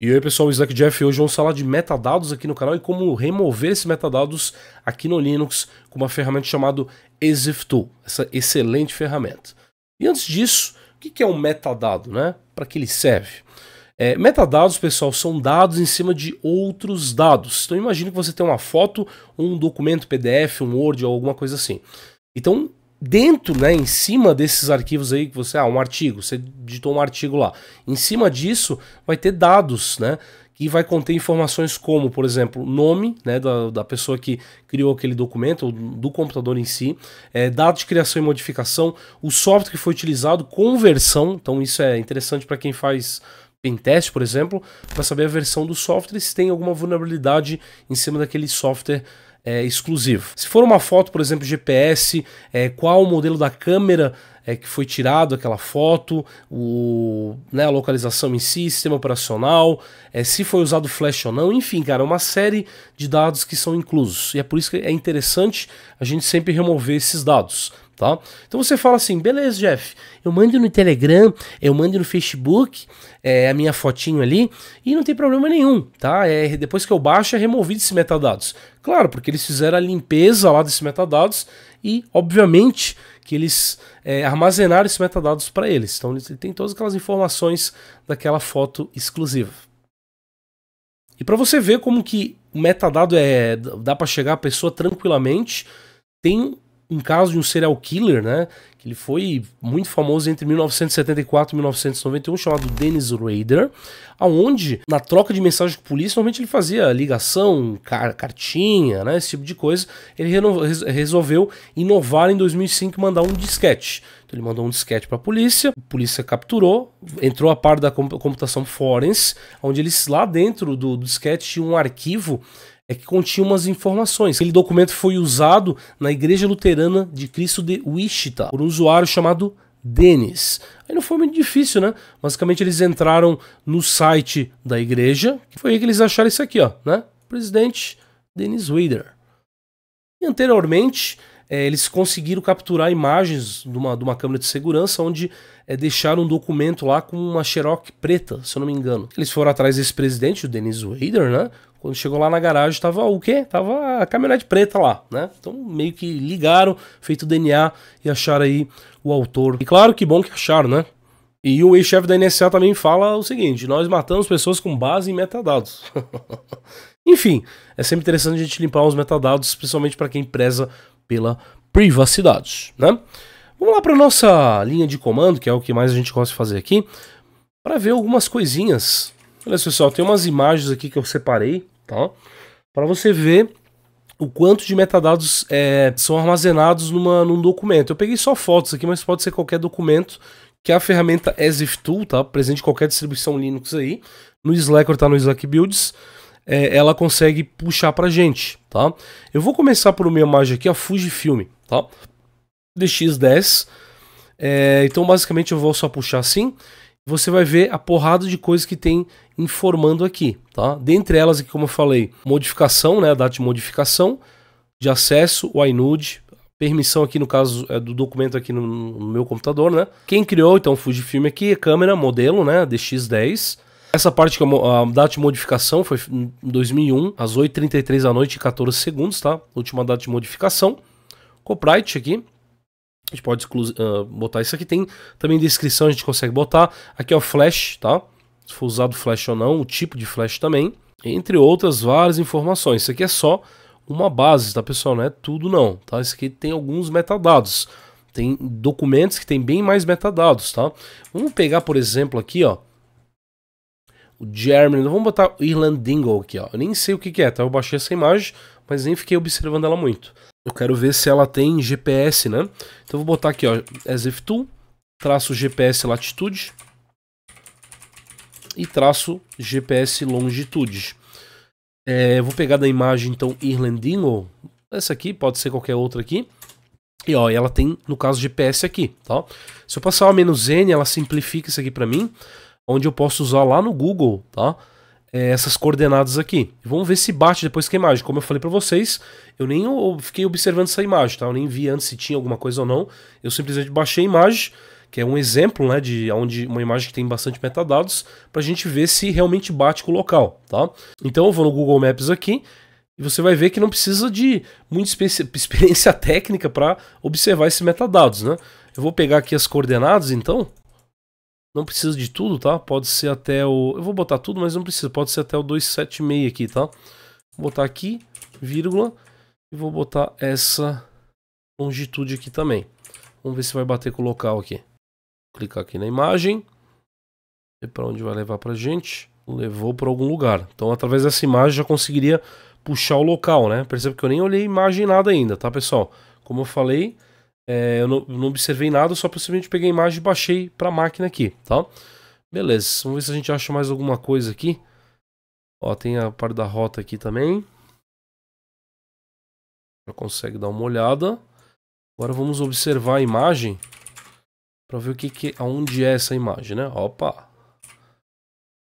E aí pessoal, o Slack Jeff hoje vamos falar de metadados aqui no canal e como remover esses metadados aqui no Linux com uma ferramenta chamada ExifTool, essa excelente ferramenta. E antes disso, o que é um metadado, né? Para que ele serve? É, metadados, pessoal, são dados em cima de outros dados. Então imagine que você tem uma foto, um documento PDF, um Word ou alguma coisa assim. Então dentro, né, em cima desses arquivos aí que você, ah, um artigo, você digitou um artigo lá. Em cima disso vai ter dados, né, que vai conter informações como, por exemplo, nome, né, da, da pessoa que criou aquele documento, do computador em si, é, dado de criação e modificação, o software que foi utilizado, conversão, então isso é interessante para quem faz pentest, por exemplo, para saber a versão do software e se tem alguma vulnerabilidade em cima daquele software é, exclusivo. Se for uma foto, por exemplo, GPS, é, qual o modelo da câmera é, que foi tirado aquela foto, o, né, a localização em si, sistema operacional, é, se foi usado flash ou não, enfim, cara, é uma série de dados que são inclusos. E é por isso que é interessante a gente sempre remover esses dados tá? Então você fala assim, beleza, Jeff, eu mando no Telegram, eu mando no Facebook, é, a minha fotinho ali, e não tem problema nenhum, tá? É, depois que eu baixo, é removido esses metadados. Claro, porque eles fizeram a limpeza lá desses metadados e, obviamente, que eles é, armazenaram esses metadados para eles. Então ele tem todas aquelas informações daquela foto exclusiva. E para você ver como que o metadado é dá para chegar à pessoa tranquilamente, tem um caso de um serial killer, né? Que ele foi muito famoso entre 1974 e 1991, chamado Dennis Rader, aonde na troca de mensagem com a polícia, normalmente ele fazia ligação, car cartinha, né? Esse tipo de coisa. Ele resolveu inovar em 2005 e mandar um disquete. Então ele mandou um disquete para a polícia, a polícia capturou, entrou a par da computação forense, onde eles lá dentro do, do disquete tinha um arquivo é que continha umas informações. Aquele documento foi usado na Igreja Luterana de Cristo de Wichita por um usuário chamado Dennis. Aí não foi muito difícil, né? Basicamente eles entraram no site da igreja, foi aí que eles acharam isso aqui, ó, né? Presidente Dennis Wader. E anteriormente, é, eles conseguiram capturar imagens de uma, de uma câmera de segurança onde é, deixaram um documento lá com uma Xerox preta, se eu não me engano. Eles foram atrás desse presidente, o Dennis Wader, né? Quando chegou lá na garagem, tava o quê? Tava a caminhonete preta lá, né? Então meio que ligaram, feito o DNA e acharam aí o autor. E claro que bom que acharam, né? E o ex-chefe da NSA também fala o seguinte: nós matamos pessoas com base em metadados. Enfim, é sempre interessante a gente limpar os metadados, principalmente para quem preza pela privacidade, né? Vamos lá para nossa linha de comando, que é o que mais a gente gosta de fazer aqui, para ver algumas coisinhas Olha pessoal, tem umas imagens aqui que eu separei, tá? Para você ver o quanto de metadados é, são armazenados numa, num documento. Eu peguei só fotos aqui, mas pode ser qualquer documento que é a ferramenta EsifTool, tá? Presente em qualquer distribuição Linux aí. No Slack, tá no Slack Builds. É, ela consegue puxar pra gente, tá? Eu vou começar por uma imagem aqui, a Fujifilm, tá? DX10. É, então, basicamente, eu vou só puxar assim você vai ver a porrada de coisas que tem informando aqui, tá? Dentre elas, aqui, como eu falei, modificação, né, a data de modificação, de acesso, o iNude, permissão aqui no caso é do documento aqui no, no meu computador, né? Quem criou, então, o Fujifilm aqui, é câmera, modelo, né, DX10. Essa parte que é a, data de modificação foi em 2001, às 8h33 da noite e 14 segundos, tá? Última data de modificação. Copyright aqui, a gente pode uh, botar isso aqui. Tem também descrição, a gente consegue botar. Aqui é o flash, tá? Se for usado flash ou não, o tipo de flash também. Entre outras várias informações. Isso aqui é só uma base, tá, pessoal? Não é tudo não, tá? Isso aqui tem alguns metadados. Tem documentos que tem bem mais metadados, tá? Vamos pegar, por exemplo, aqui, ó. O German, vamos botar o Irlandingo aqui, ó. Eu nem sei o que, que é, tá? Eu baixei essa imagem, mas nem fiquei observando ela muito. Eu quero ver se ela tem GPS, né? Então vou botar aqui, ó, as if tool, traço GPS latitude e traço GPS longitude. É, vou pegar da imagem, então, Irlandinho, essa aqui, pode ser qualquer outra aqui. E ó, ela tem, no caso, GPS aqui, tá? Se eu passar o menos N, ela simplifica isso aqui para mim, onde eu posso usar lá no Google, tá? é, essas coordenadas aqui. Vamos ver se bate depois com a imagem. Como eu falei para vocês, eu nem fiquei observando essa imagem, tá? Eu nem vi antes se tinha alguma coisa ou não. Eu simplesmente baixei a imagem, que é um exemplo, né, de onde uma imagem que tem bastante metadados, para a gente ver se realmente bate com o local, tá? Então eu vou no Google Maps aqui, e você vai ver que não precisa de muita experiência técnica para observar esses metadados, né? Eu vou pegar aqui as coordenadas, então. Não precisa de tudo, tá? Pode ser até o... Eu vou botar tudo, mas não precisa. Pode ser até o 276 aqui, tá? Vou botar aqui, vírgula. E vou botar essa longitude aqui também. Vamos ver se vai bater com o local aqui. Vou clicar aqui na imagem. Ver para onde vai levar pra gente. Levou para algum lugar. Então, através dessa imagem, já conseguiria puxar o local, né? Perceba que eu nem olhei imagem nada ainda, tá, pessoal? Como eu falei, é, eu, não, não, observei nada, só simplesmente peguei a imagem e baixei para a máquina aqui, tá? Beleza, vamos ver se a gente acha mais alguma coisa aqui. Ó, tem a parte da rota aqui também. Já consegue dar uma olhada. Agora vamos observar a imagem para ver o que, que aonde é essa imagem, né? Opa.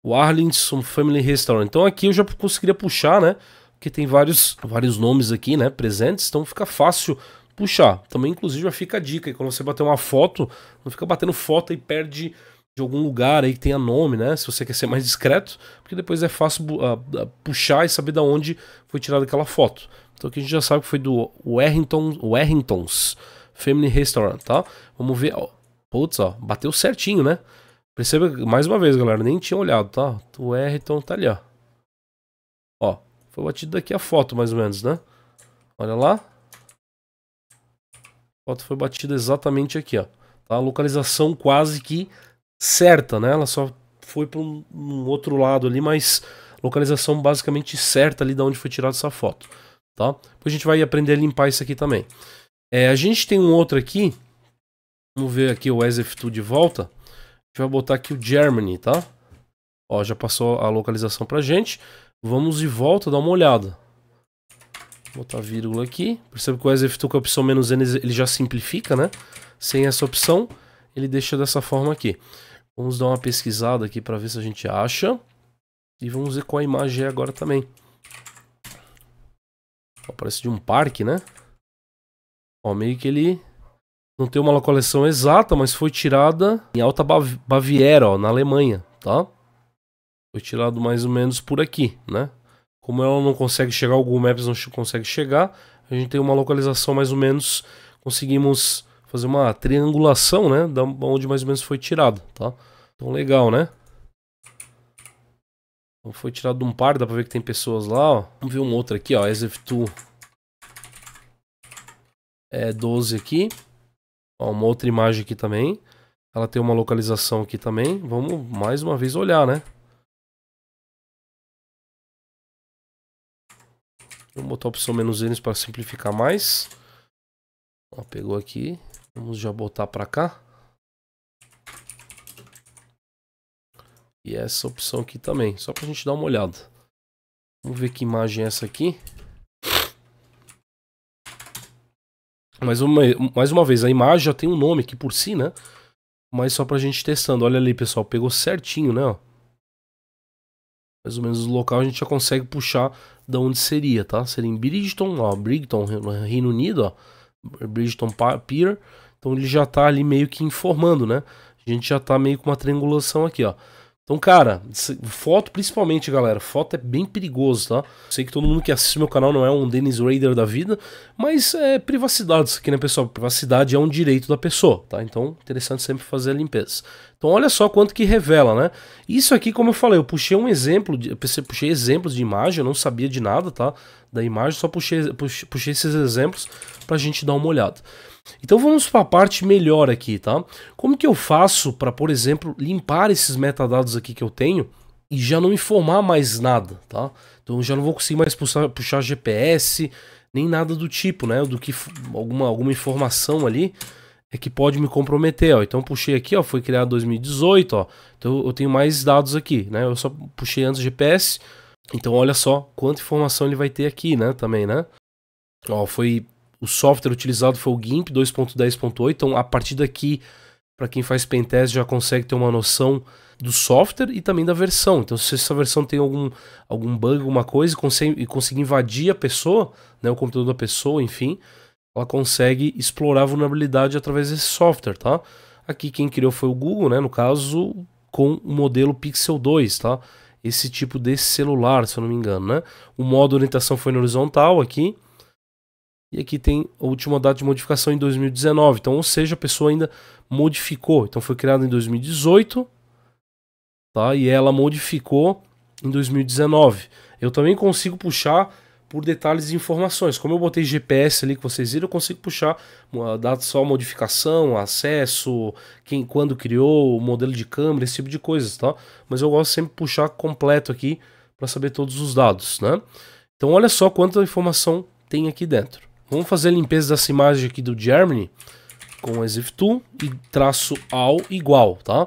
O Arlington Family Restaurant. Então aqui eu já conseguiria puxar, né? Porque tem vários vários nomes aqui, né, presentes, então fica fácil puxar. Também, inclusive, já fica a dica. quando você bater uma foto, não fica batendo foto e perde de algum lugar aí que tenha nome, né? Se você quer ser mais discreto, porque depois é fácil uh, puxar e saber da onde foi tirada aquela foto. Então aqui a gente já sabe que foi do Warrington, Warrington's Family Restaurant, tá? Vamos ver. Ó. Putz, ó, bateu certinho, né? Perceba mais uma vez, galera, nem tinha olhado, tá? O Warrington tá ali, ó. Ó, foi batido daqui a foto, mais ou menos, né? Olha lá foto foi batida exatamente aqui, ó. Tá a localização quase que certa, né? Ela só foi para um, um, outro lado ali, mas localização basicamente certa ali da onde foi tirada essa foto, tá? Depois a gente vai aprender a limpar isso aqui também. É, a gente tem um outro aqui, vamos ver aqui o ESF2 de volta. A gente vai botar aqui o Germany, tá? Ó, já passou a localização pra gente. Vamos de volta dar uma olhada. Vou botar vírgula aqui. Percebe que o Wesley com a opção menos "-n", ele já simplifica, né? Sem essa opção, ele deixa dessa forma aqui. Vamos dar uma pesquisada aqui para ver se a gente acha. E vamos ver qual a imagem é agora também. parece de um parque, né? Ó, meio que ele não tem uma localização exata, mas foi tirada em Alta Bav Baviera, ó, na Alemanha, tá? Foi tirado mais ou menos por aqui, né? Como ela não consegue chegar, o Google Maps não consegue chegar, a gente tem uma localização mais ou menos, conseguimos fazer uma triangulação, né, da onde mais ou menos foi tirado, tá? Então legal, né? Então, foi tirado de um par, dá pra ver que tem pessoas lá, ó. Vamos ver um outro aqui, ó, SF2 é 12 aqui. Ó, uma outra imagem aqui também. Ela tem uma localização aqui também. Vamos mais uma vez olhar, né? Vamos botar a opção menos "n" para simplificar mais. Ó, pegou aqui. Vamos já botar para cá. E essa opção aqui também, só para a gente dar uma olhada. Vamos ver que imagem é essa aqui. Mais uma, mais uma vez, a imagem já tem um nome aqui por si, né? Mas só para a gente testando. Olha ali, pessoal, pegou certinho, né? Ó mais ou menos o local, a gente já consegue puxar da onde seria, tá? Seria em Bridgeton, ó, Bridgeton, Reino Unido, ó, Bridgeton Pier. Então ele já tá ali meio que informando, né? A gente já tá meio com uma triangulação aqui, ó. Então, cara, foto principalmente, galera. Foto é bem perigoso, tá? Sei que todo mundo que assiste meu canal não é um Dennis Raider da vida, mas é privacidade isso aqui, né, pessoal? Privacidade é um direito da pessoa, tá? Então, interessante sempre fazer a limpeza. Então, olha só quanto que revela, né? Isso aqui, como eu falei, eu puxei um exemplo, de, eu puxei exemplos de imagem, eu não sabia de nada, tá? Da imagem, só puxei, puxei esses exemplos pra gente dar uma olhada. Então vamos para a parte melhor aqui, tá? Como que eu faço para, por exemplo, limpar esses metadados aqui que eu tenho e já não informar mais nada, tá? Então eu já não vou conseguir mais puxar, puxar GPS, nem nada do tipo, né? Do que alguma, alguma informação ali é que pode me comprometer, ó. Então puxei aqui, ó, foi criado 2018, ó. Então eu tenho mais dados aqui, né? Eu só puxei antes GPS. Então olha só quanta informação ele vai ter aqui, né, também, né? Ó, foi o software utilizado foi o GIMP 2.10.8, então a partir daqui, para quem faz pentest já consegue ter uma noção do software e também da versão. Então se essa versão tem algum, algum bug, alguma coisa, e consegue, conseguir invadir a pessoa, né, o computador da pessoa, enfim, ela consegue explorar a vulnerabilidade através desse software, tá? Aqui quem criou foi o Google, né, no caso, com o modelo Pixel 2, tá? Esse tipo de celular, se eu não me engano, né? O modo orientação foi no horizontal aqui, e aqui tem a última data de modificação em 2019. Então, ou seja, a pessoa ainda modificou. Então foi criada em 2018, tá? E ela modificou em 2019. Eu também consigo puxar por detalhes e informações. Como eu botei GPS ali que vocês viram, eu consigo puxar uma data só modificação, acesso, quem quando criou, modelo de câmera, esse tipo de coisas, tá? Mas eu gosto sempre de puxar completo aqui para saber todos os dados, né? Então olha só quanta informação tem aqui dentro. Vamos fazer a limpeza dessa imagem aqui do Germany com exif tool e traço ao igual, tá?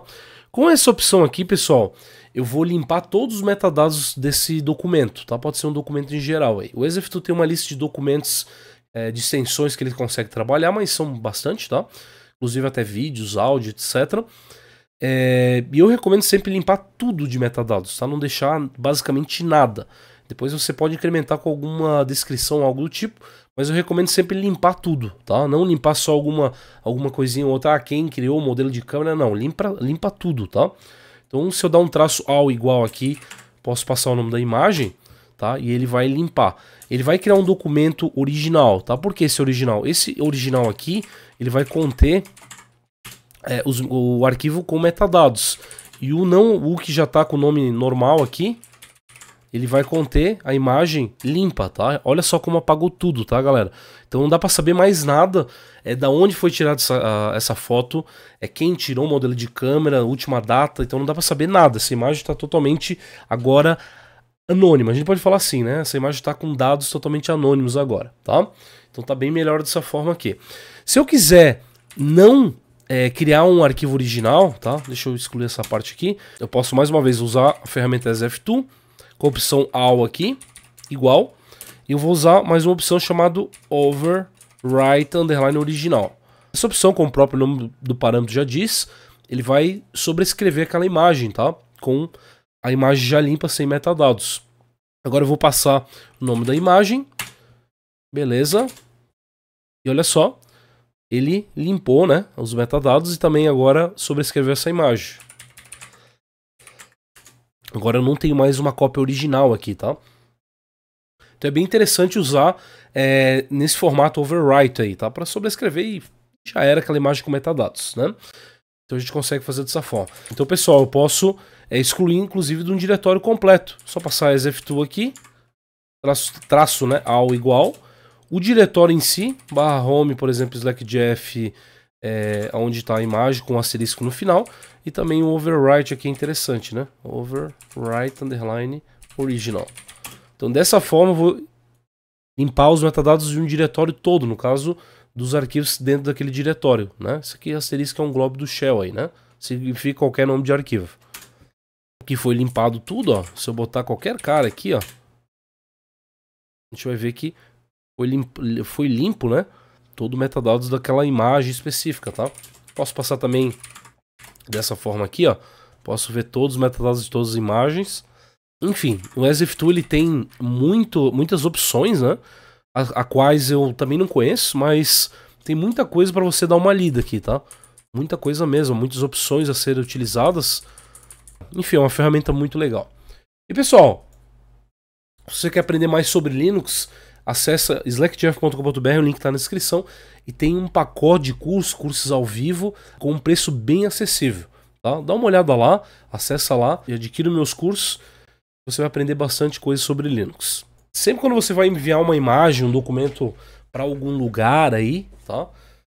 Com essa opção aqui, pessoal, eu vou limpar todos os metadados desse documento, tá? Pode ser um documento em geral aí. O exif tool tem uma lista de documentos é, de extensões que ele consegue trabalhar, mas são bastante, tá? Inclusive até vídeos, áudio, etc. É, e eu recomendo sempre limpar tudo de metadados, tá? Não deixar basicamente nada. Depois você pode incrementar com alguma descrição, algo do tipo, mas eu recomendo sempre limpar tudo, tá? Não limpar só alguma, alguma coisinha ou outra. Ah, quem criou o modelo de câmera? Não, limpa, limpa tudo, tá? Então, se eu dar um traço ao igual aqui, posso passar o nome da imagem, tá? E ele vai limpar. Ele vai criar um documento original, tá? Por que esse original? Esse original aqui, ele vai conter é, os, o arquivo com metadados. E o não, o que já está com o nome normal aqui, ele vai conter a imagem limpa, tá? Olha só como apagou tudo, tá, galera? Então não dá para saber mais nada é da onde foi tirada essa, essa foto, é quem tirou o modelo de câmera, última data, então não dá para saber nada. Essa imagem está totalmente agora anônima. A gente pode falar assim, né? Essa imagem está com dados totalmente anônimos agora, tá? Então tá bem melhor dessa forma aqui. Se eu quiser não é, criar um arquivo original, tá? Deixa eu excluir essa parte aqui. Eu posso mais uma vez usar a ferramenta SF2 com a opção all aqui, igual. E eu vou usar mais uma opção chamada overwrite underline original. Essa opção, como o próprio nome do parâmetro já diz, ele vai sobrescrever aquela imagem, tá? Com a imagem já limpa, sem metadados. Agora eu vou passar o nome da imagem. Beleza. E olha só, ele limpou né, os metadados e também agora sobrescreveu essa imagem. Agora eu não tenho mais uma cópia original aqui, tá? Então é bem interessante usar é, nesse formato overwrite aí, tá? Para sobrescrever e já era aquela imagem com metadados, né? Então a gente consegue fazer dessa forma. Então, pessoal, eu posso é, excluir, inclusive, de um diretório completo. Só passar exf2 aqui, traço, traço né, ao igual. O diretório em si, barra home, por exemplo, slackjf é, onde está a imagem com um asterisco no final. E também o overwrite aqui é interessante, né? Overwrite underline original. Então dessa forma eu vou limpar os metadados de um diretório todo, no caso dos arquivos dentro daquele diretório, né? Isso aqui asterisco é um globo do shell aí, né? Significa qualquer nome de arquivo. Aqui foi limpado tudo, ó. Se eu botar qualquer cara aqui, ó. A gente vai ver que foi limpo, foi limpo né? todo o metadados daquela imagem específica, tá? Posso passar também dessa forma aqui, ó. Posso ver todos os metadados de todas as imagens. Enfim, o ESIF2 ele tem muito, muitas opções, né? A, a, quais eu também não conheço, mas tem muita coisa para você dar uma lida aqui, tá? Muita coisa mesmo, muitas opções a serem utilizadas. Enfim, é uma ferramenta muito legal. E pessoal, se você quer aprender mais sobre Linux, Acessa slackjeff.com.br, o link está na descrição, e tem um pacote de cursos, cursos ao vivo, com um preço bem acessível. Tá? Dá uma olhada lá, acessa lá e adquira meus cursos. Você vai aprender bastante coisa sobre Linux. Sempre quando você vai enviar uma imagem, um documento para algum lugar aí, tá?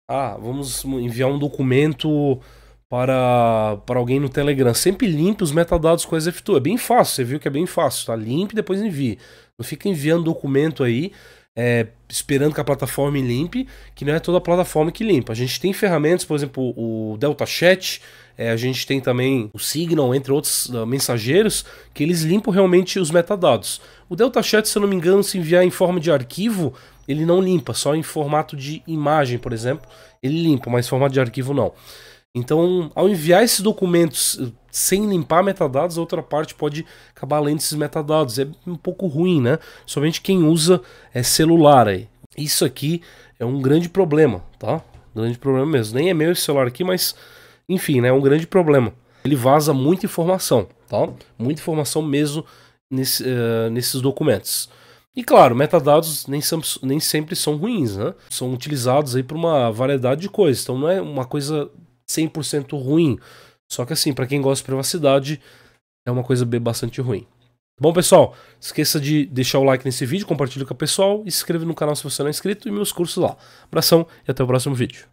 Ah, vamos enviar um documento para, para alguém no Telegram. Sempre limpe os metadados com a XF2. É bem fácil, você viu que é bem fácil, tá? Limpe e depois envie. Não fica enviando documento aí, é, esperando que a plataforma limpe, que não é toda a plataforma que limpa. A gente tem ferramentas, por exemplo, o Delta Chat, é, a gente tem também o Signal, entre outros uh, mensageiros, que eles limpam realmente os metadados. O Delta Chat, se eu não me engano, se enviar em forma de arquivo, ele não limpa, só em formato de imagem, por exemplo, ele limpa, mas em formato de arquivo não. Então, ao enviar esses documentos sem limpar metadados, a outra parte pode acabar lendo esses metadados. É um pouco ruim, né? Somente quem usa é celular aí. Isso aqui é um grande problema, tá? Grande problema mesmo. Nem é meu esse celular aqui, mas enfim, né? É um grande problema. Ele vaza muita informação, tá? Muita informação mesmo nesse, uh, nesses documentos. E claro, metadados nem, são, nem sempre são ruins, né? São utilizados aí para uma variedade de coisas. Então não é uma coisa 100% ruim. Só que assim, para quem gosta de privacidade, é uma coisa bastante ruim. Bom, pessoal, esqueça de deixar o like nesse vídeo, compartilhe com o pessoal, se inscreva no canal se você não é inscrito e meus cursos lá. Abração e até o próximo vídeo.